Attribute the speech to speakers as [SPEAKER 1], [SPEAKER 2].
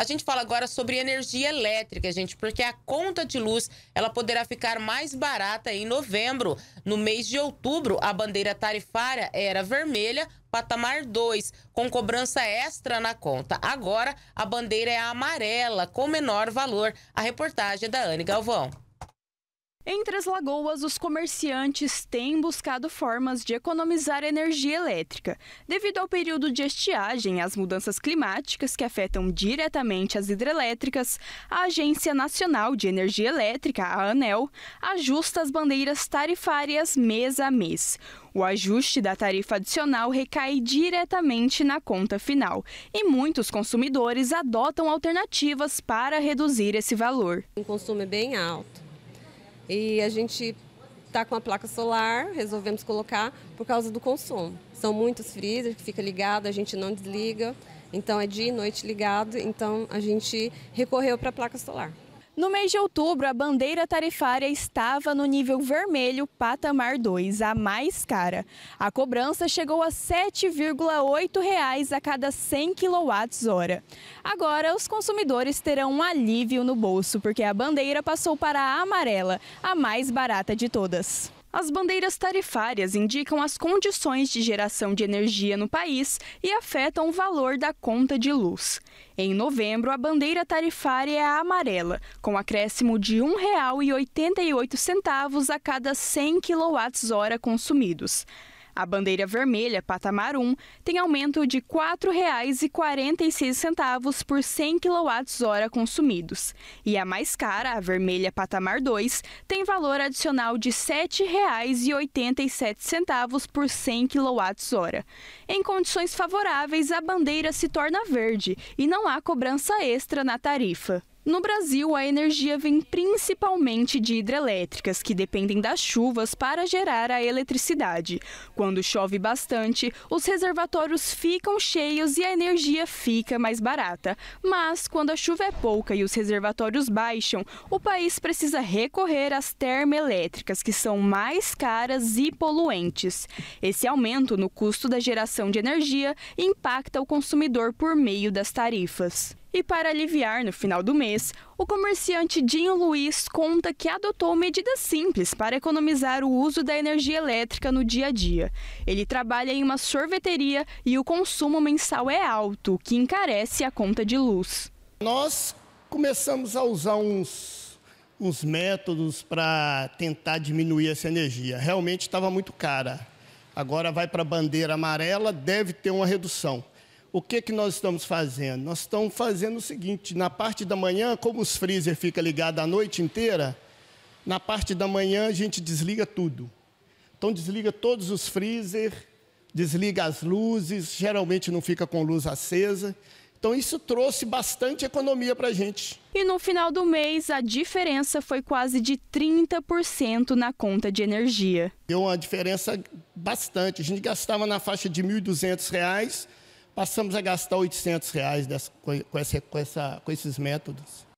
[SPEAKER 1] A gente fala agora sobre energia elétrica, gente, porque a conta de luz ela poderá ficar mais barata em novembro. No mês de outubro, a bandeira tarifária era vermelha, patamar 2, com cobrança extra na conta. Agora, a bandeira é amarela, com menor valor. A reportagem é da Anne Galvão. Entre as lagoas, os comerciantes têm buscado formas de economizar energia elétrica, devido ao período de estiagem e às mudanças climáticas que afetam diretamente as hidrelétricas. A Agência Nacional de Energia Elétrica, a ANEL, ajusta as bandeiras tarifárias mês a mês. O ajuste da tarifa adicional recai diretamente na conta final e muitos consumidores adotam alternativas para reduzir esse valor. O consumo é bem alto e a gente está com a placa solar, resolvemos colocar por causa do consumo. São muitos freezers que fica ligado, a gente não desliga, então é dia e noite ligado, então a gente recorreu para a placa solar. No mês de outubro, a bandeira tarifária estava no nível vermelho, patamar 2, a mais cara. A cobrança chegou a R$ 7,8 a cada 100 kWh. Agora, os consumidores terão um alívio no bolso, porque a bandeira passou para a amarela, a mais barata de todas. As bandeiras tarifárias indicam as condições de geração de energia no país e afetam o valor da conta de luz. Em novembro, a bandeira tarifária é a amarela, com acréscimo de R$ 1,88 a cada 100 kWh consumidos. A bandeira vermelha, patamar 1, tem aumento de R$ 4,46 por 100 kWh consumidos. E a mais cara, a vermelha, patamar 2, tem valor adicional de R$ 7,87 por 100 kWh. Em condições favoráveis, a bandeira se torna verde e não há cobrança extra na tarifa. No Brasil, a energia vem principalmente de hidrelétricas, que dependem das chuvas para gerar a eletricidade. Quando chove bastante, os reservatórios ficam cheios e a energia fica mais barata. Mas, quando a chuva é pouca e os reservatórios baixam, o país precisa recorrer às termoelétricas, que são mais caras e poluentes. Esse aumento no custo da geração de energia impacta o consumidor por meio das tarifas. E para aliviar no final do mês, o comerciante Dinho Luiz conta que adotou medidas simples para economizar o uso da energia elétrica no dia a dia. Ele trabalha em uma sorveteria e o consumo mensal é alto, o que encarece a conta de luz.
[SPEAKER 2] Nós começamos a usar uns, uns métodos para tentar diminuir essa energia. Realmente estava muito cara. Agora vai para a bandeira amarela, deve ter uma redução o que, que nós estamos fazendo? Nós estamos fazendo o seguinte: na parte da manhã, como os freezer fica ligado a noite inteira, na parte da manhã a gente desliga tudo. Então desliga todos os freezer, desliga as luzes, geralmente não fica com luz acesa. Então isso trouxe bastante economia para a gente.
[SPEAKER 1] E no final do mês, a diferença foi quase de 30% na conta de energia. Deu uma diferença
[SPEAKER 2] bastante. A gente gastava na faixa de R$ 1.200 passamos a gastar 800 reais dessa, com, essa, com, essa, com esses métodos.